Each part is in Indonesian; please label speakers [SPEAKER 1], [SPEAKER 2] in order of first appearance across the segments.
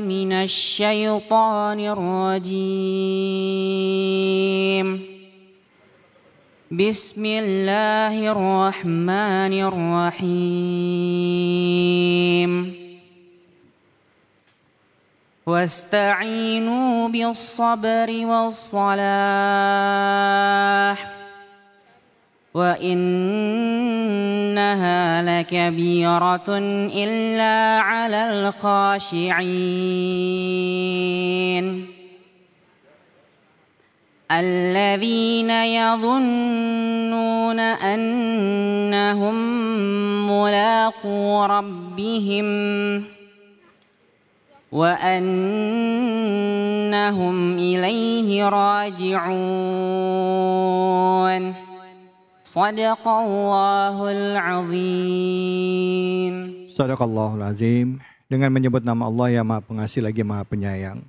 [SPEAKER 1] من الشيطان الرجيم بسم الله الرحمن الرحيم واستعينوا بالصبر والصلاح وإنها لكبيرة إلا على الخاشعين الذين يظنون أنهم ملاقو ربهم وأنهم إليه راجعون صدق الله العظيم
[SPEAKER 2] Sadaqallahul azim. Dengan menyebut nama Allah yang maha pengasih lagi maha penyayang.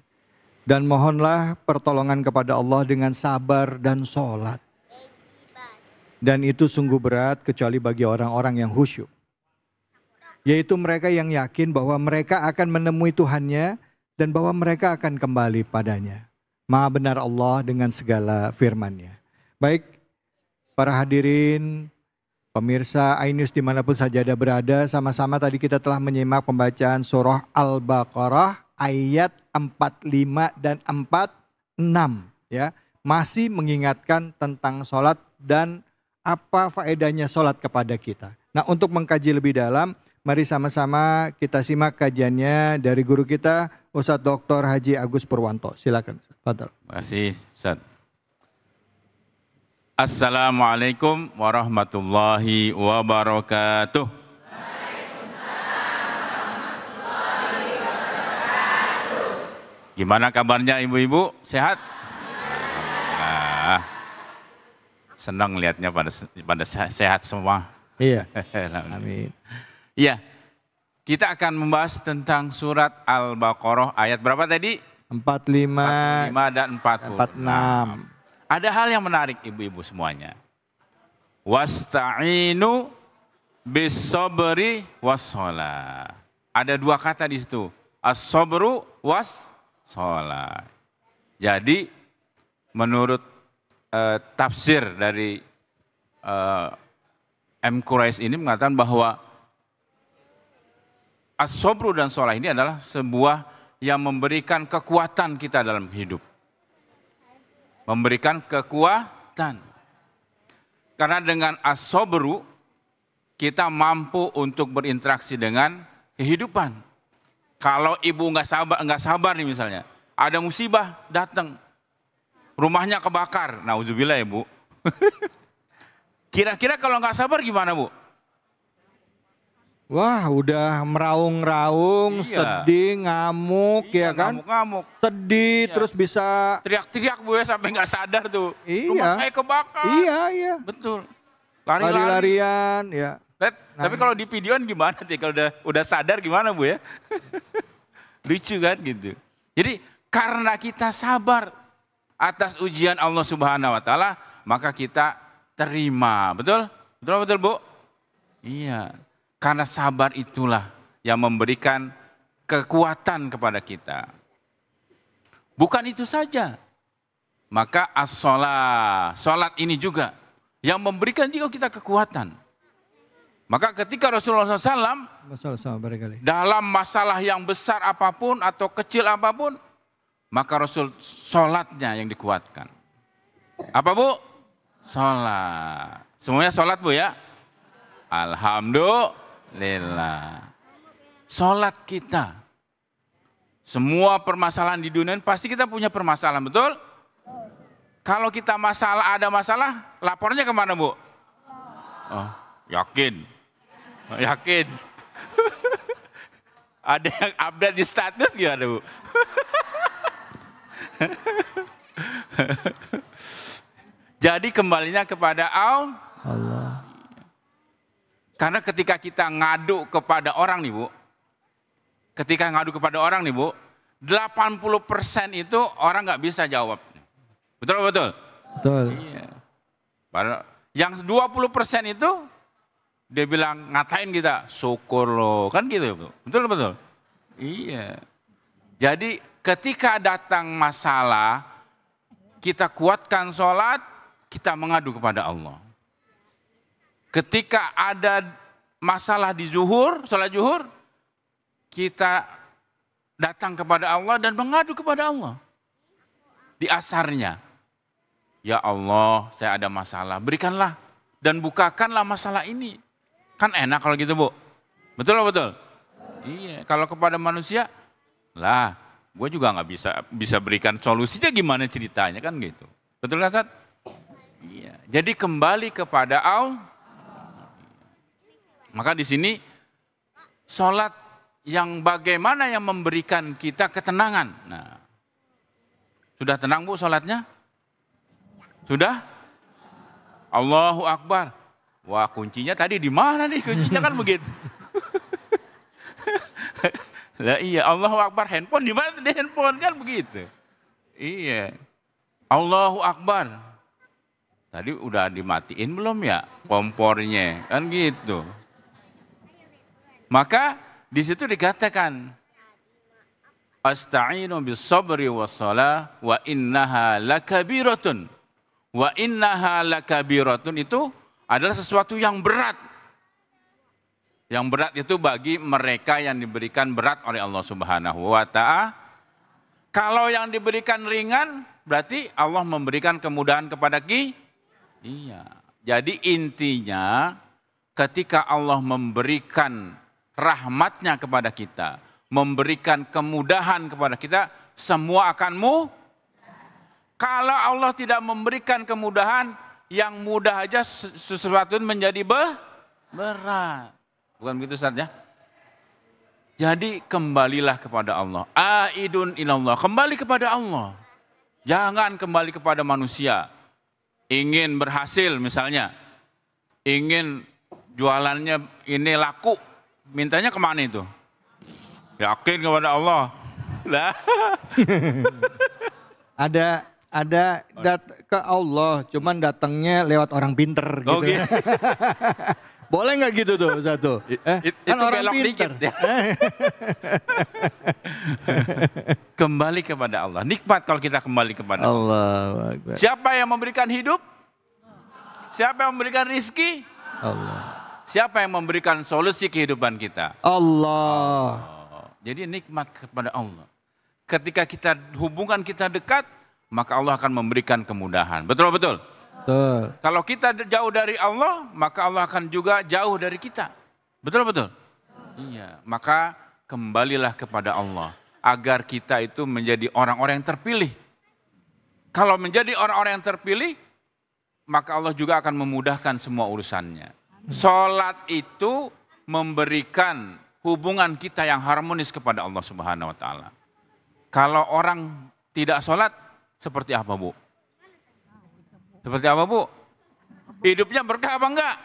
[SPEAKER 2] Dan mohonlah pertolongan kepada Allah dengan sabar dan sholat. Dan itu sungguh berat kecuali bagi orang-orang yang khusyuk. Yaitu mereka yang yakin bahwa mereka akan menemui Tuhannya dan bahwa mereka akan kembali padanya. Maha benar Allah dengan segala firmannya. Baik, para hadirin Pemirsa iNews dimanapun saja ada berada, sama-sama tadi kita telah menyimak pembacaan surah Al-Baqarah ayat 45 dan 46 ya. Masih mengingatkan tentang sholat dan apa faedahnya sholat kepada kita. Nah untuk mengkaji lebih dalam, mari sama-sama kita simak kajiannya dari guru kita Ustadz Dr. Haji Agus Purwanto. Silakan Ustaz.
[SPEAKER 3] Terima kasih Ustaz. Assalamualaikum warahmatullahi wabarakatuh. Gimana kabarnya ibu-ibu? Sehat? Nah, senang lihatnya pada pada sehat semua. Iya. Amin. Iya. Kita akan membahas tentang surat Al-Baqarah ayat berapa tadi?
[SPEAKER 2] 45,
[SPEAKER 3] 45 dan 46. 46. Ada hal yang menarik ibu-ibu semuanya. Wasta'inu bisobri wasola. Ada dua kata di situ. Asobru was sola. Jadi menurut uh, tafsir dari uh, M. Quraish ini mengatakan bahwa asobru dan sholat ini adalah sebuah yang memberikan kekuatan kita dalam hidup memberikan kekuatan. Karena dengan asobru kita mampu untuk berinteraksi dengan kehidupan. Kalau ibu nggak sabar, nggak sabar nih misalnya, ada musibah datang, rumahnya kebakar, nah uzubillah ya bu. Kira-kira kalau nggak sabar gimana bu?
[SPEAKER 2] Wah, udah meraung-raung, iya. sedih, ngamuk iya, ya kan? Ngamuk-ngamuk. Sedih, iya. terus bisa
[SPEAKER 3] teriak-teriak gue ya, sampai nggak sadar tuh. Iya. Rumah saya kebakar. Iya, iya. Betul. lari larian Lari-larian, ya. Tapi, nah. tapi kalau di videoan gimana sih? Kalau udah udah sadar gimana bu ya? Lucu kan gitu. Jadi karena kita sabar atas ujian Allah Subhanahu Wa Taala, maka kita terima. Betul? Betul betul bu? Iya. Karena sabar itulah yang memberikan kekuatan kepada kita. Bukan itu saja. Maka as-salat, salat ini juga yang memberikan juga kita kekuatan. Maka ketika Rasulullah SAW dalam masalah yang besar apapun atau kecil apapun, maka Rasul sholatnya yang dikuatkan. Apa bu? Sholat. Semuanya sholat bu ya? Alhamdulillah lillah. Sholat kita. Semua permasalahan di dunia pasti kita punya permasalahan, betul? Kalau kita masalah ada masalah, lapornya kemana bu? Oh, yakin, oh, yakin. ada yang update di status gimana bu? Jadi kembalinya kepada Allah. Karena ketika kita ngadu kepada orang nih Bu, ketika ngadu kepada orang nih Bu, 80% itu orang nggak bisa jawab. Betul betul? Betul. Iya. Padahal yang 20% itu dia bilang ngatain kita, syukur loh. Kan gitu ya Bu. Betul betul? Iya. Jadi ketika datang masalah, kita kuatkan sholat, kita mengadu kepada Allah. Ketika ada masalah di zuhur, sholat zuhur, kita datang kepada Allah dan mengadu kepada Allah. Di asarnya. Ya Allah, saya ada masalah. Berikanlah dan bukakanlah masalah ini. Kan enak kalau gitu, Bu. Betul betul? Iya, kalau kepada manusia, lah, gue juga nggak bisa bisa berikan solusinya gimana ceritanya kan gitu. Betul kan, Iya. Jadi kembali kepada Allah maka di sini sholat yang bagaimana yang memberikan kita ketenangan. Nah, sudah tenang bu sholatnya? Sudah? Allahu Akbar. Wah kuncinya tadi di mana nih? Kuncinya kan begitu. Lah iya, Allahu Akbar handphone di mana di handphone kan begitu. Iya. Allahu Akbar. Tadi udah dimatiin belum ya kompornya? Kan gitu. Maka di situ dikatakan Astainu bis sabri was wa innaha lakabiratun. Wa innaha lakabiratun itu adalah sesuatu yang berat. Yang berat itu bagi mereka yang diberikan berat oleh Allah Subhanahu wa taala. Kalau yang diberikan ringan berarti Allah memberikan kemudahan kepada ki. Iya. Jadi intinya ketika Allah memberikan rahmatnya kepada kita, memberikan kemudahan kepada kita, semua akan mu. Kalau Allah tidak memberikan kemudahan, yang mudah aja sesuatu menjadi be berat. Bukan begitu Ustaz ya? Jadi kembalilah kepada Allah. Aidun ilallah. Kembali kepada Allah. Jangan kembali kepada manusia. Ingin berhasil misalnya. Ingin jualannya ini laku mintanya kemana itu? Yakin kepada Allah. Lah.
[SPEAKER 2] ada ada dat ke Allah, cuman datangnya lewat orang pinter gitu. Okay. Boleh nggak gitu tuh satu? eh, it, kan itu orang pinter. Dikit, ya.
[SPEAKER 3] kembali kepada Allah. Nikmat kalau kita kembali kepada
[SPEAKER 2] Allah. Allah.
[SPEAKER 3] Siapa yang memberikan hidup? Siapa yang memberikan rizki? Allah. Siapa yang memberikan solusi kehidupan kita?
[SPEAKER 2] Allah.
[SPEAKER 3] Oh, jadi nikmat kepada Allah. Ketika kita hubungan kita dekat, maka Allah akan memberikan kemudahan. Betul betul. Betul. Kalau kita jauh dari Allah, maka Allah akan juga jauh dari kita. Betul betul. Iya. Maka kembalilah kepada Allah agar kita itu menjadi orang-orang yang terpilih. Kalau menjadi orang-orang yang terpilih, maka Allah juga akan memudahkan semua urusannya. Sholat itu memberikan hubungan kita yang harmonis kepada Allah Subhanahu wa taala. Kalau orang tidak sholat, seperti apa Bu? Seperti apa Bu? Hidupnya berkah apa enggak?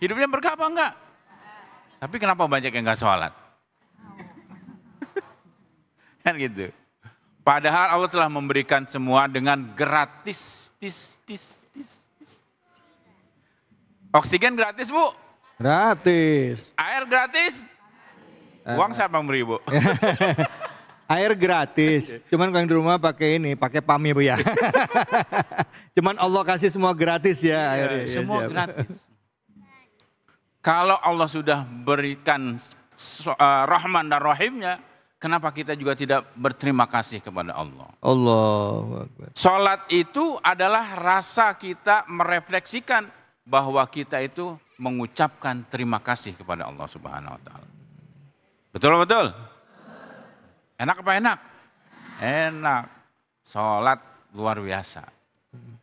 [SPEAKER 3] Hidupnya berkah apa enggak? Tapi kenapa banyak yang enggak sholat? kan gitu. Padahal Allah telah memberikan semua dengan gratis, tis, tis. Oksigen gratis bu?
[SPEAKER 2] Gratis.
[SPEAKER 3] Air gratis? Uh, Uang siapa yang beri bu?
[SPEAKER 2] Air gratis, cuman kalau di rumah pakai ini, pakai pam ya bu ya. cuman Allah kasih semua gratis ya airnya. Iya, ya, iya, semua siap. gratis.
[SPEAKER 3] kalau Allah sudah berikan uh, Rahman dan Rahimnya, kenapa kita juga tidak berterima kasih kepada Allah? Allah. Salat itu adalah rasa kita merefleksikan bahwa kita itu mengucapkan terima kasih kepada Allah Subhanahu wa taala. Betul betul? Enak apa enak? Enak. Salat luar biasa.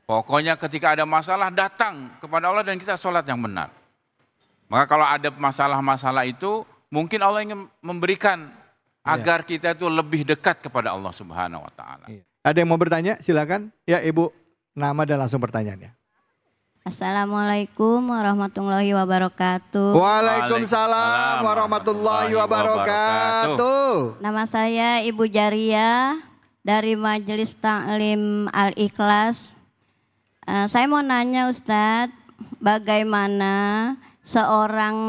[SPEAKER 3] Pokoknya ketika ada masalah datang kepada Allah dan kita sholat yang benar. Maka kalau ada masalah-masalah itu mungkin Allah ingin memberikan ya. agar kita itu lebih dekat kepada Allah Subhanahu wa taala. Iya.
[SPEAKER 2] Ada yang mau bertanya? Silakan. Ya, Ibu, nama dan langsung pertanyaannya.
[SPEAKER 3] Assalamualaikum warahmatullahi wabarakatuh. Waalaikumsalam warahmatullahi wabarakatuh. Nama saya Ibu Jaria dari Majelis Taklim Al Ikhlas. Uh, eh, saya mau nanya Ustadz, bagaimana seorang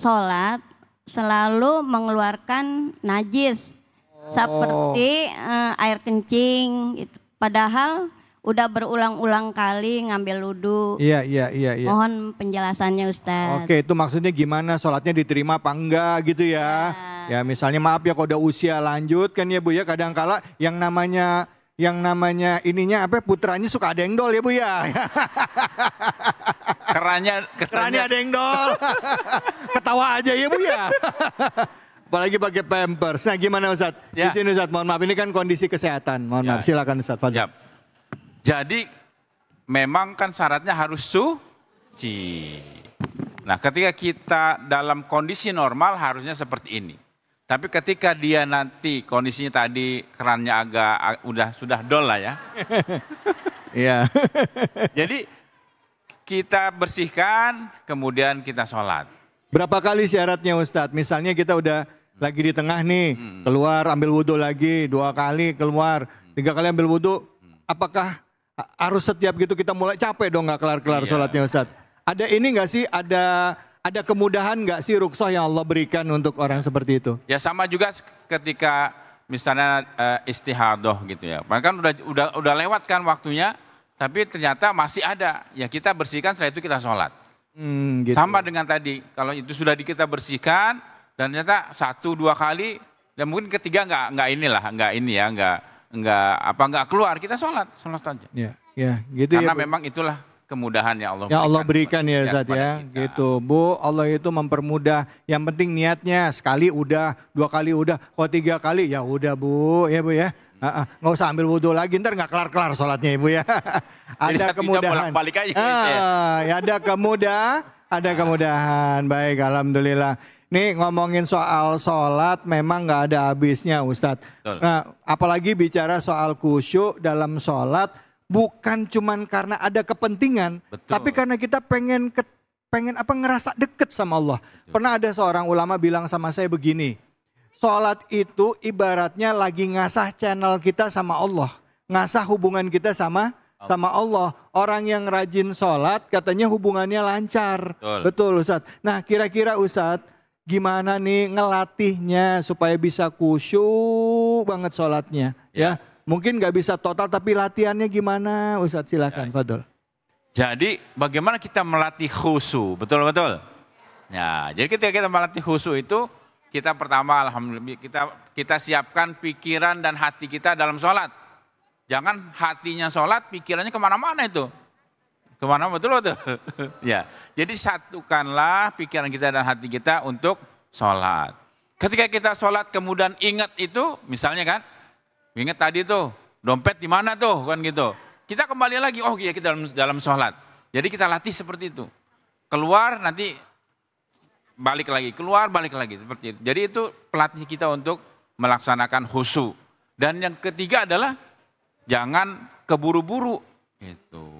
[SPEAKER 3] sholat selalu mengeluarkan najis oh. seperti uh, air kencing, gitu. padahal udah berulang-ulang kali ngambil ludu. Iya,
[SPEAKER 2] iya, iya, iya.
[SPEAKER 3] Mohon penjelasannya Ustaz.
[SPEAKER 2] Oke, itu maksudnya gimana sholatnya diterima apa enggak gitu ya. Ya, ya misalnya maaf ya kalau udah usia lanjut kan ya Bu ya kadang kala yang namanya yang namanya ininya apa putranya suka ada yang dol ya Bu ya.
[SPEAKER 3] Kerannya kerannya
[SPEAKER 2] ada yang dol. Ketawa aja ya Bu ya. Apalagi pakai pampers. Nah gimana Ustaz? Ya. sini Ustaz, mohon maaf ini kan kondisi kesehatan. Mohon ya. maaf silakan Ustaz Fadil. Ya.
[SPEAKER 3] Jadi memang kan syaratnya harus suci. Nah ketika kita dalam kondisi normal harusnya seperti ini. Tapi ketika dia nanti kondisinya tadi kerannya agak udah sudah dol lah ya. Iya. Jadi kita bersihkan kemudian kita sholat.
[SPEAKER 2] Berapa kali syaratnya Ustadz? Misalnya kita udah lagi di tengah nih, hmm. keluar ambil wudhu lagi dua kali keluar, tiga kali ambil wudhu. Apakah harus setiap gitu kita mulai capek dong nggak kelar-kelar iya. sholatnya Ustaz. Ada ini nggak sih ada ada kemudahan nggak sih rukshoh yang Allah berikan untuk orang seperti itu?
[SPEAKER 3] Ya sama juga ketika misalnya uh, istihadoh gitu ya. Bahkan udah udah udah lewat kan waktunya, tapi ternyata masih ada. Ya kita bersihkan setelah itu kita sholat.
[SPEAKER 2] Hmm, gitu. Sama
[SPEAKER 3] dengan tadi, kalau itu sudah kita bersihkan dan ternyata satu dua kali dan mungkin ketiga nggak nggak inilah nggak ini ya nggak enggak apa enggak keluar kita sholat sholat saja. Ya, ya, gitu. Ya, Karena ya, memang itulah kemudahan ya Allah. Allah berikan ya Zat ya,
[SPEAKER 2] kita. gitu. Bu, Allah itu mempermudah. Yang penting niatnya sekali udah, dua kali udah, kok tiga kali ya udah Bu, ya Bu ya. Uh, nggak usah ambil wudhu lagi, ntar nggak kelar-kelar sholatnya ibu ya.
[SPEAKER 3] ada kemudahan. Balik aja, uh,
[SPEAKER 2] ya ada kemudah, ada kemudahan. Baik, alhamdulillah. Nih ngomongin soal sholat memang nggak ada habisnya Ustadz. Nah apalagi bicara soal kusyuk dalam sholat bukan cuman karena ada kepentingan. Betul. Tapi karena kita pengen pengen apa ngerasa deket sama Allah. Betul. Pernah ada seorang ulama bilang sama saya begini. Sholat itu ibaratnya lagi ngasah channel kita sama Allah. Ngasah hubungan kita sama sama Allah. Orang yang rajin sholat katanya hubungannya lancar. Betul, Betul Ustadz. Nah kira-kira Ustadz gimana nih ngelatihnya supaya bisa khusyuk banget sholatnya ya. ya. Mungkin nggak bisa total tapi latihannya gimana Ustadz silakan ya. Fadol.
[SPEAKER 3] Jadi bagaimana kita melatih khusu betul-betul? Ya, jadi ketika kita melatih khusu itu kita pertama alhamdulillah kita kita siapkan pikiran dan hati kita dalam sholat. Jangan hatinya sholat, pikirannya kemana-mana itu. Kemana betul betul. ya. Jadi satukanlah pikiran kita dan hati kita untuk sholat. Ketika kita sholat kemudian ingat itu, misalnya kan, ingat tadi tuh, dompet di mana tuh, kan gitu. Kita kembali lagi, oh iya kita dalam, dalam sholat. Jadi kita latih seperti itu. Keluar nanti balik lagi, keluar balik lagi, seperti itu. Jadi itu pelatih kita untuk melaksanakan husu. Dan yang ketiga adalah jangan keburu-buru. Itu.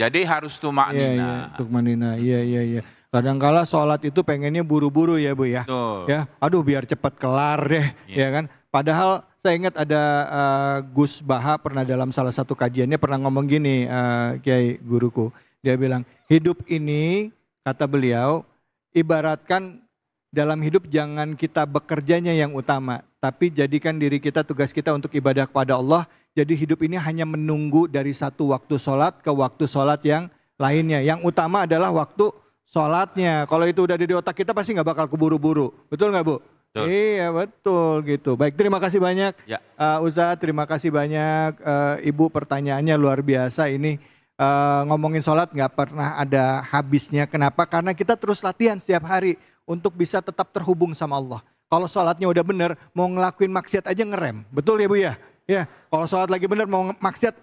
[SPEAKER 3] Jadi harus tumak iya, nina.
[SPEAKER 2] Iya, iya, Iya, iya, iya. Kadangkala sholat itu pengennya buru-buru ya Bu ya. Betul. Ya, aduh biar cepat kelar deh, yeah. ya kan. Padahal saya ingat ada uh, Gus Baha pernah dalam salah satu kajiannya pernah ngomong gini, uh, Kiai guruku. Dia bilang, hidup ini kata beliau ibaratkan dalam hidup jangan kita bekerjanya yang utama, tapi jadikan diri kita tugas kita untuk ibadah kepada Allah. Jadi hidup ini hanya menunggu dari satu waktu sholat ke waktu sholat yang lainnya. Yang utama adalah waktu sholatnya. Kalau itu udah ada di otak kita pasti nggak bakal keburu-buru. Betul nggak Bu? Betul. Iya betul gitu. Baik terima kasih banyak ya. uh, eh, Ustaz, terima kasih banyak uh, Ibu pertanyaannya luar biasa ini. Uh, ngomongin sholat nggak pernah ada habisnya. Kenapa? Karena kita terus latihan setiap hari untuk bisa tetap terhubung sama Allah. Kalau sholatnya udah bener, mau ngelakuin maksiat aja ngerem. Betul ya Bu ya? Ya, kalau sholat lagi bener mau maksiat,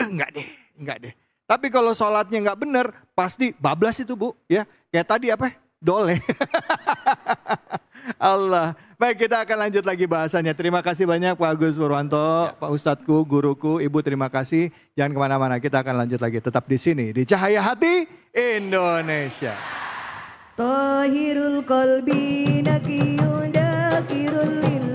[SPEAKER 2] eh, enggak deh, enggak deh. Tapi kalau sholatnya enggak bener, pasti bablas itu Bu. Ya, kayak tadi apa? Dole. Allah. Baik kita akan lanjut lagi bahasanya. Terima kasih banyak Pak Agus Purwanto, ya. Pak Ustadku, guruku, Ibu terima kasih. Jangan kemana-mana, kita akan lanjut lagi. Tetap di sini, di Cahaya Hati Indonesia.
[SPEAKER 3] طاهر القلب نقي ذاكر لله